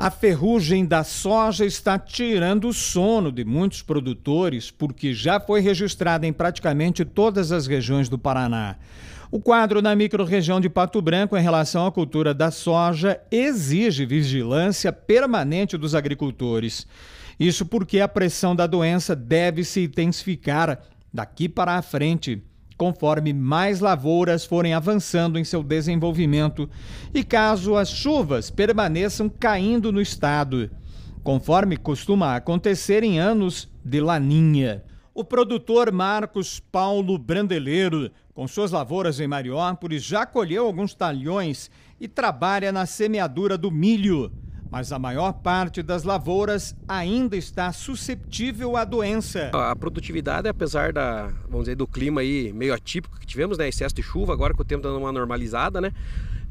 A ferrugem da soja está tirando o sono de muitos produtores, porque já foi registrada em praticamente todas as regiões do Paraná. O quadro na microrregião de Pato Branco em relação à cultura da soja exige vigilância permanente dos agricultores. Isso porque a pressão da doença deve se intensificar daqui para a frente conforme mais lavouras forem avançando em seu desenvolvimento e caso as chuvas permaneçam caindo no estado, conforme costuma acontecer em anos de laninha. O produtor Marcos Paulo Brandeleiro, com suas lavouras em Mariópolis, já colheu alguns talhões e trabalha na semeadura do milho mas a maior parte das lavouras ainda está susceptível à doença. A produtividade, apesar da, vamos dizer, do clima aí meio atípico que tivemos, né, excesso de chuva, agora com o tempo dando uma normalizada, né,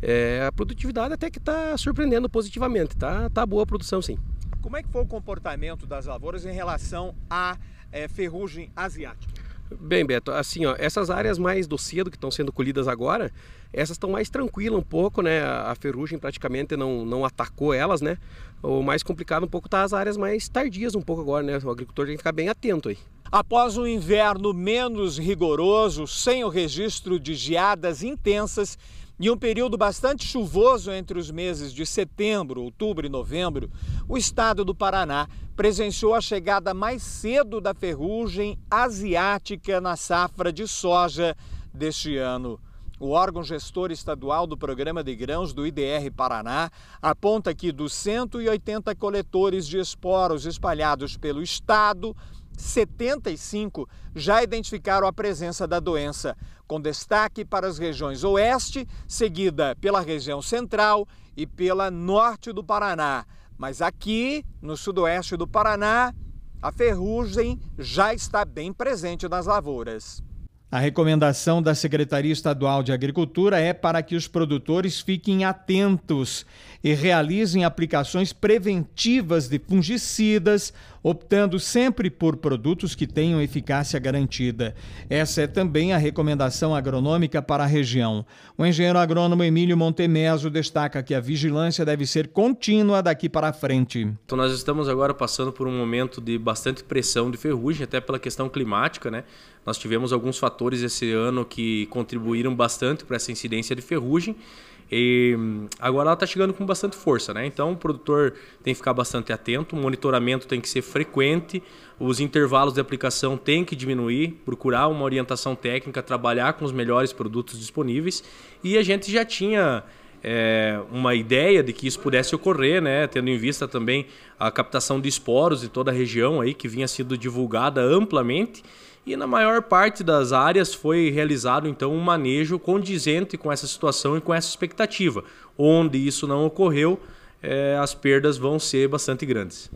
é, a produtividade até que está surpreendendo positivamente, tá, tá boa a produção sim. Como é que foi o comportamento das lavouras em relação à é, ferrugem asiática? Bem, Beto, assim, ó, essas áreas mais do cedo que estão sendo colhidas agora, essas estão mais tranquilas um pouco, né? A ferrugem praticamente não, não atacou elas, né? O mais complicado um pouco tá as áreas mais tardias um pouco agora, né? O agricultor tem que ficar bem atento aí. Após um inverno menos rigoroso, sem o registro de geadas intensas, em um período bastante chuvoso entre os meses de setembro, outubro e novembro, o estado do Paraná presenciou a chegada mais cedo da ferrugem asiática na safra de soja deste ano. O órgão gestor estadual do Programa de Grãos do IDR Paraná aponta que dos 180 coletores de esporos espalhados pelo estado, 75 já identificaram a presença da doença, com destaque para as regiões oeste, seguida pela região central e pela norte do Paraná. Mas aqui, no sudoeste do Paraná, a ferrugem já está bem presente nas lavouras. A recomendação da Secretaria Estadual de Agricultura é para que os produtores fiquem atentos e realizem aplicações preventivas de fungicidas optando sempre por produtos que tenham eficácia garantida. Essa é também a recomendação agronômica para a região. O engenheiro agrônomo Emílio Montemeso destaca que a vigilância deve ser contínua daqui para frente. Então nós estamos agora passando por um momento de bastante pressão de ferrugem, até pela questão climática, né? Nós tivemos alguns fatores esse ano que contribuíram bastante para essa incidência de ferrugem. E hum, agora ela está chegando com bastante força, né? Então o produtor tem que ficar bastante atento, o monitoramento tem que ser frequente, os intervalos de aplicação têm que diminuir, procurar uma orientação técnica, trabalhar com os melhores produtos disponíveis. E a gente já tinha é, uma ideia de que isso pudesse ocorrer, né? tendo em vista também a captação de esporos em toda a região aí, que vinha sendo divulgada amplamente. E na maior parte das áreas foi realizado então um manejo condizente com essa situação e com essa expectativa. Onde isso não ocorreu, é, as perdas vão ser bastante grandes.